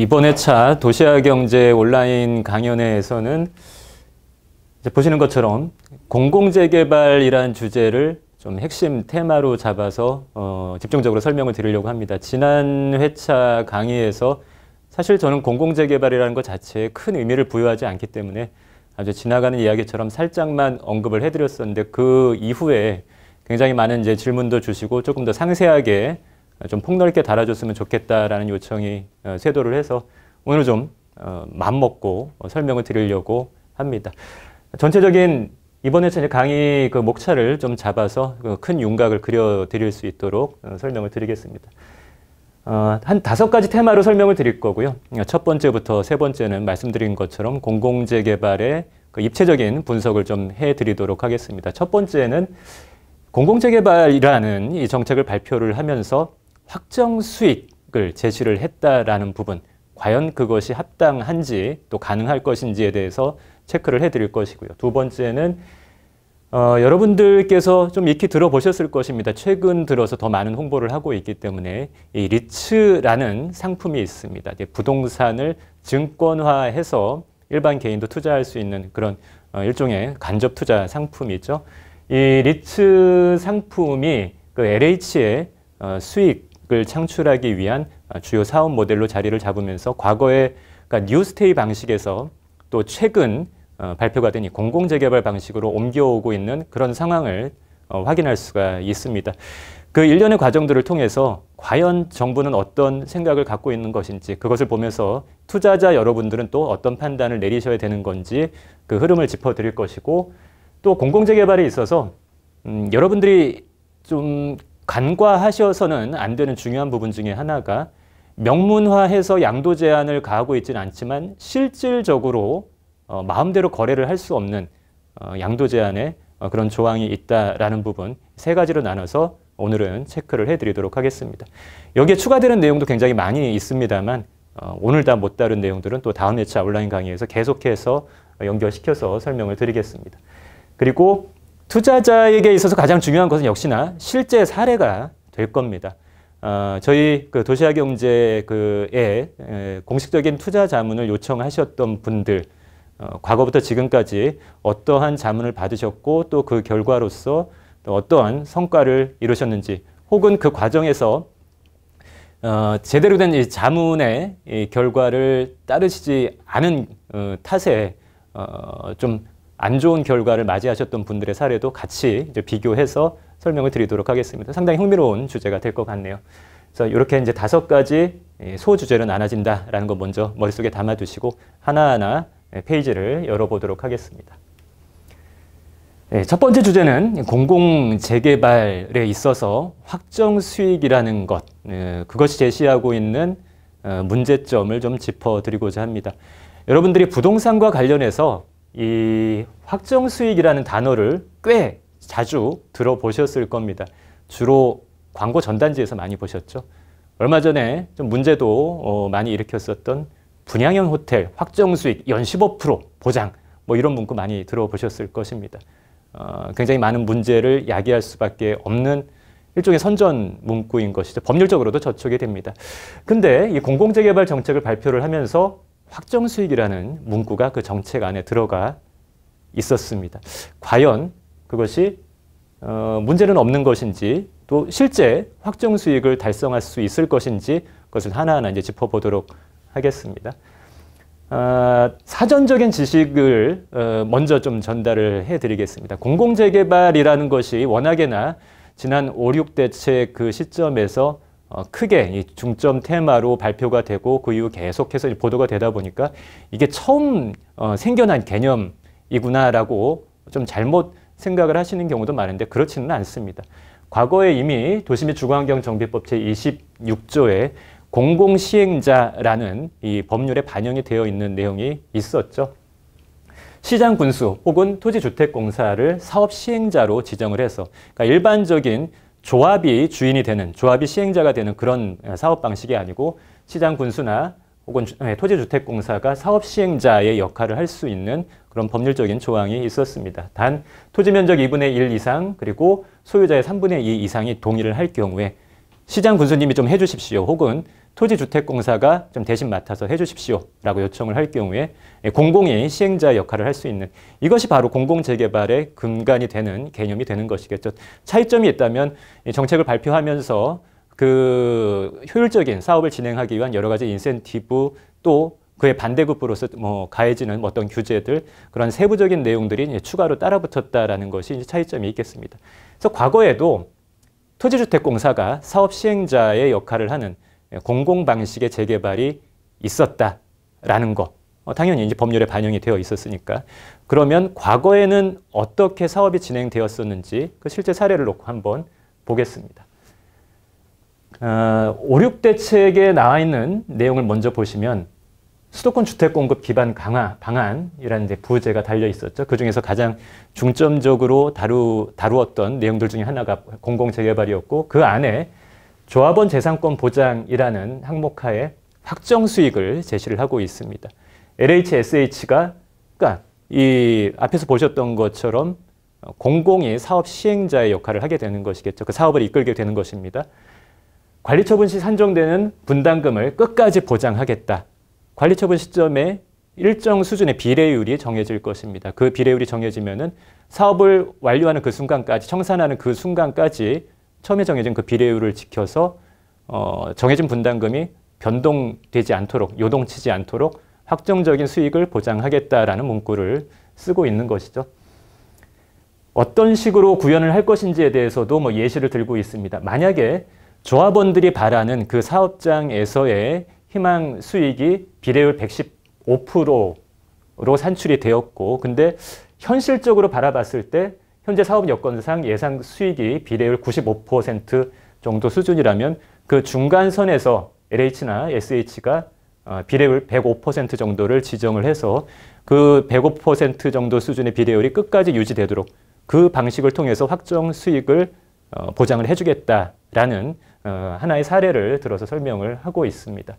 이번 회차 도시화 경제 온라인 강연회에서는 보시는 것처럼 공공재개발이라는 주제를 좀 핵심 테마로 잡아서 어, 집중적으로 설명을 드리려고 합니다. 지난 회차 강의에서 사실 저는 공공재개발이라는 것 자체에 큰 의미를 부여하지 않기 때문에 아주 지나가는 이야기처럼 살짝만 언급을 해드렸었는데 그 이후에 굉장히 많은 이제 질문도 주시고 조금 더 상세하게 좀 폭넓게 달아줬으면 좋겠다라는 요청이 어, 쇄도를 해서 오늘 좀 어, 맘먹고 어, 설명을 드리려고 합니다. 전체적인 이번에 강의 그 목차를 좀 잡아서 그 큰 윤곽을 그려드릴 수 있도록 설명을 드리겠습니다. 한 다섯 가지 테마로 설명을 드릴 거고요. 첫 번째부터 세 번째는 말씀드린 것처럼 공공재 개발의 그 입체적인 분석을 좀 해드리도록 하겠습니다. 첫 번째는 공공재 개발이라는 이 정책을 발표를 하면서 확정 수익을 제시를 했다라는 부분 과연 그것이 합당한지 또 가능할 것인지에 대해서 체크를 해드릴 것이고요. 두 번째는 어, 여러분들께서 좀 익히 들어보셨을 것입니다. 최근 들어서 더 많은 홍보를 하고 있기 때문에 이 리츠라는 상품이 있습니다. 부동산을 증권화해서 일반 개인도 투자할 수 있는 그런 어, 일종의 간접 투자 상품이죠. 이 리츠 상품이 그 LH의 어, 수익 을 창출하기 위한 아, 주요 사업 모델로 자리를 잡으면서 과거에 그러니까 뉴스테이 방식에서 또 최근 어, 발표가 된이 공공재개발 방식으로 옮겨오고 있는 그런 상황을 어, 확인할 수가 있습니다. 그 일련의 과정들을 통해서 과연 정부는 어떤 생각을 갖고 있는 것인지 그것을 보면서 투자자 여러분들은 또 어떤 판단을 내리셔야 되는 건지 그 흐름을 짚어드릴 것이고 또 공공재개발에 있어서 음, 여러분들이 좀 간과하셔서는 안 되는 중요한 부분 중에 하나가 명문화해서 양도 제한을 가하고 있지는 않지만 실질적으로 어, 마음대로 거래를 할 수 없는 어, 양도 제한의 어, 그런 조항이 있다라는 부분 세 가지로 나눠서 오늘은 체크를 해드리도록 하겠습니다. 여기에 추가되는 내용도 굉장히 많이 있습니다만 어, 오늘 다 못 다룬 내용들은 또 다음 회차 온라인 강의에서 계속해서 연결시켜서 설명을 드리겠습니다. 그리고 투자자에게 있어서 가장 중요한 것은 역시나 실제 사례가 될 겁니다. 어, 저희 그 도시화 경제 그에 공식적인 투자 자문을 요청하셨던 분들 어, 과거부터 지금까지 어떠한 자문을 받으셨고 또 그 결과로서 또 어떠한 성과를 이루셨는지 혹은 그 과정에서 어, 제대로 된 자문의 이 결과를 따르시지 않은 어, 탓에 어, 좀안 좋은 결과를 맞이하셨던 분들의 사례도 같이 비교해서 설명을 드리도록 하겠습니다. 상당히 흥미로운 주제가 될 것 같네요. 그래서 이렇게 이제 다섯 가지 예, 소주제로 나눠진다라는 거 먼저 머릿속에 담아두시고 하나하나 예, 페이지를 열어보도록 하겠습니다. 예, 첫 번째 주제는 공공재개발에 있어서 확정 수익이라는 것, 그것이 제시하고 있는 어, 문제점을 좀 짚어드리고자 합니다. 여러분들이 부동산과 관련해서 이 확정 수익이라는 단어를 꽤 자주 들어보셨을 겁니다. 주로 광고 전단지에서 많이 보셨죠. 얼마 전에 좀 문제도 어, 많이 일으켰었던 분양형 호텔 확정 수익 연 15% 보장 뭐 이런 문구 많이 들어보셨을 것입니다. 어, 굉장히 많은 문제를 야기할 수밖에 없는 일종의 선전 문구인 것이죠. 법률적으로도 저촉이 됩니다. 근데 이 공공재개발 정책을 발표를 하면서 확정 수익이라는 문구가 그 정책 안에 들어가 있었습니다. 과연 그것이 어, 문제는 없는 것인지 또 실제 확정 수익을 달성할 수 있을 것인지 그것을 하나하나 이제 짚어보도록 하겠습니다. 어, 사전적인 지식을 어, 먼저 좀 전달을 해드리겠습니다. 공공재개발이라는 것이 워낙에나 지난 5, 6대체 그 시점에서 어, 크게 이 중점 테마로 발표가 되고 그 이후 계속해서 보도가 되다 보니까 이게 처음 어, 생겨난 개념이구나라고 좀 잘못 생각을 하시는 경우도 많은데 그렇지는 않습니다. 과거에 이미 도심의 주거환경 정비법 제26조에 공공시행자라는 이 법률에 반영이 되어 있는 내용이 있었죠. 시장 군수 혹은 토지주택공사를 사업시행자로 지정을 해서 그러니까 일반적인 조합이 주인이 되는, 조합이 시행자가 되는 그런 사업 방식이 아니고 시장 군수나 혹은 예, 토지주택공사가 사업 시행자의 역할을 할 수 있는 그런 법률적인 조항이 있었습니다. 단 토지 면적 2분의 1 이상 그리고 소유자의 3분의 2 이상이 동의를 할 경우에 시장 군수님이 좀 해주십시오 혹은 토지주택공사가 좀 대신 맡아서 해주십시오라고 요청을 할 경우에 공공의 시행자 역할을 할 수 있는 이것이 바로 공공재개발의 근간이 되는 개념이 되는 것이겠죠. 차이점이 있다면 정책을 발표하면서 그 효율적인 사업을 진행하기 위한 여러 가지 인센티브 또 그의 반대급부로서 뭐 가해지는 어떤 규제들 그런 세부적인 내용들이 추가로 따라붙었다라는 것이 차이점이 있겠습니다. 그래서 과거에도 토지주택공사가 사업 시행자의 역할을 하는 예, 공공 방식의 재개발이 있었다라는 것. 어, 당연히 이제 법률에 반영이 되어 있었으니까. 그러면 과거에는 어떻게 사업이 진행되었었는지 그 실제 사례를 놓고 한번 보겠습니다. 어, 5, 6대책에 나와 있는 내용을 먼저 보시면 수도권 주택 공급 기반 강화 방안이라는 부제가 달려 있었죠. 그 중에서 가장 중점적으로 다루, 다루었던 내용들 중에 하나가 공공 재개발이었고 그 안에 조합원 재산권 보장이라는 항목 하에 확정 수익을 제시를 하고 있습니다. LHSH가 그러니까 이 앞에서 보셨던 것처럼 공공이 사업 시행자의 역할을 하게 되는 것이겠죠. 그 사업을 이끌게 되는 것입니다. 관리처분 시 산정되는 분담금을 끝까지 보장하겠다. 관리처분 시점에 일정 수준의 비례율이 정해질 것입니다. 그 비례율이 정해지면은 사업을 완료하는 그 순간까지 청산하는 그 순간까지 처음에 정해진 그 비례율을 지켜서 어, 정해진 분담금이 변동되지 않도록 요동치지 않도록 확정적인 수익을 보장하겠다라는 문구를 쓰고 있는 것이죠. 어떤 식으로 구현을 할 것인지에 대해서도 뭐 예시를 들고 있습니다. 만약에 조합원들이 바라는 그 사업장에서의 희망 수익이 비례율 115%로 산출이 되었고 근데 현실적으로 바라봤을 때 현재 사업 여건상 예상 수익이 비례율 95% 정도 수준이라면 그 중간선에서 LH나 SH가 어, 비례율 105% 정도를 지정을 해서 그 105% 정도 수준의 비례율이 끝까지 유지되도록 그 방식을 통해서 확정 수익을 어, 보장을 해주겠다라는 어, 하나의 사례를 들어서 설명을 하고 있습니다.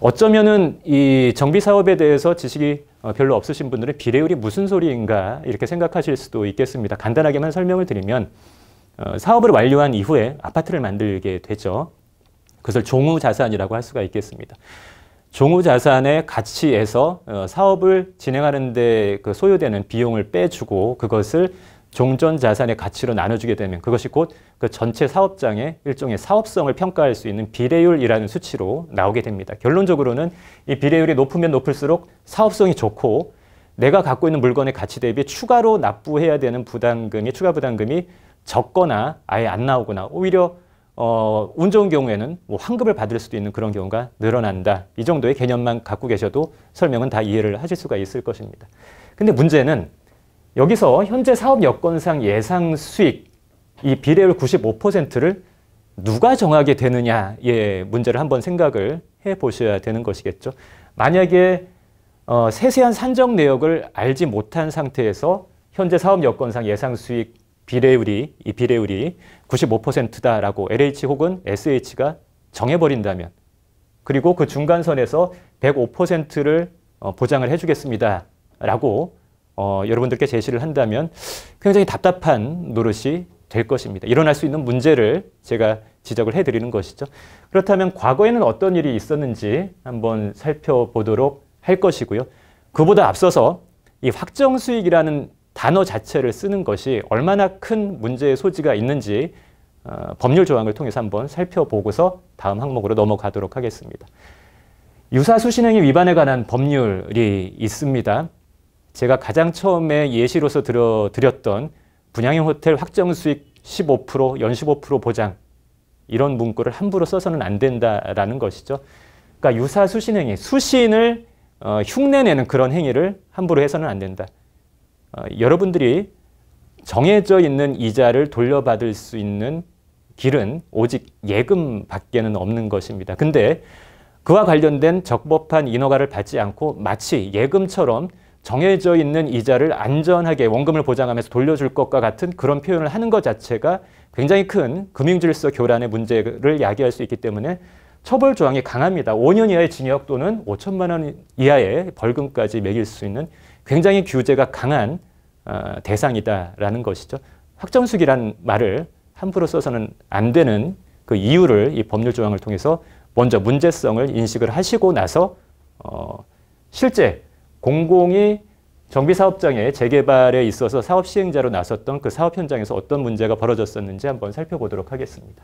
어쩌면은 이 정비 사업에 대해서 지식이 어, 별로 없으신 분들은 비례율이 무슨 소리인가 이렇게 생각하실 수도 있겠습니다. 간단하게만 설명을 드리면 어, 사업을 완료한 이후에 아파트를 만들게 되죠. 그것을 종후 자산이라고 할 수가 있겠습니다. 종후 자산의 가치에서 어, 사업을 진행하는데 그 소요되는 비용을 빼주고 그것을 종전 자산의 가치로 나눠주게 되면 그것이 곧 그 전체 사업장의 일종의 사업성을 평가할 수 있는 비례율이라는 수치로 나오게 됩니다. 결론적으로는 이 비례율이 높으면 높을수록 사업성이 좋고 내가 갖고 있는 물건의 가치 대비 추가로 납부해야 되는 부담금이 추가 부담금이 적거나 아예 안 나오거나 오히려 어, 운 좋은 경우에는 뭐 환급을 받을 수도 있는 그런 경우가 늘어난다. 이 정도의 개념만 갖고 계셔도 설명은 다 이해를 하실 수가 있을 것입니다. 근데 문제는 여기서 현재 사업 여건상 예상 수익 이 비례율 95%를 누가 정하게 되느냐의 문제를 한번 생각을 해 보셔야 되는 것이겠죠. 만약에 어, 세세한 산정 내역을 알지 못한 상태에서 현재 사업 여건상 예상 수익 비례율이 이 비례율이 95%다라고 LH 혹은 SH가 정해버린다면 그리고 그 중간선에서 105%를 어, 보장을 해주겠습니다라고 어, 여러분들께 제시를 한다면 굉장히 답답한 노릇이 될 것입니다. 일어날 수 있는 문제를 제가 지적을 해드리는 것이죠. 그렇다면 과거에는 어떤 일이 있었는지 한번 살펴보도록 할 것이고요. 그보다 앞서서 이 확정 수익이라는 단어 자체를 쓰는 것이 얼마나 큰 문제의 소지가 있는지 어, 법률 조항을 통해서 한번 살펴보고서 다음 항목으로 넘어가도록 하겠습니다. 유사수신행위 위반에 관한 법률이 있습니다. 제가 가장 처음에 예시로서 들어 드렸던 분양형 호텔 확정 수익 15%, 연 15% 보장 이런 문구를 함부로 써서는 안 된다라는 것이죠. 그러니까 유사 수신 행위, 수신을 어, 흉내내는 그런 행위를 함부로 해서는 안 된다. 어, 여러분들이 정해져 있는 이자를 돌려받을 수 있는 길은 오직 예금밖에는 없는 것입니다. 근데 그와 관련된 적법한 인허가를 받지 않고 마치 예금처럼 정해져 있는 이자를 안전하게 원금을 보장하면서 돌려줄 것과 같은 그런 표현을 하는 것 자체가 굉장히 큰 금융질서 교란의 문제를 야기할 수 있기 때문에 처벌 조항이 강합니다. 5년 이하의 징역 또는 5천만 원 이하의 벌금까지 매길 수 있는 굉장히 규제가 강한 어, 대상이다라는 것이죠. 확정수기란 말을 함부로 써서는 안 되는 그 이유를 이 법률 조항을 통해서 먼저 문제성을 인식을 하시고 나서 어, 실제 공공이 정비사업장의 재개발에 있어서 사업 시행자로 나섰던 그 사업 현장에서 어떤 문제가 벌어졌었는지 한번 살펴보도록 하겠습니다.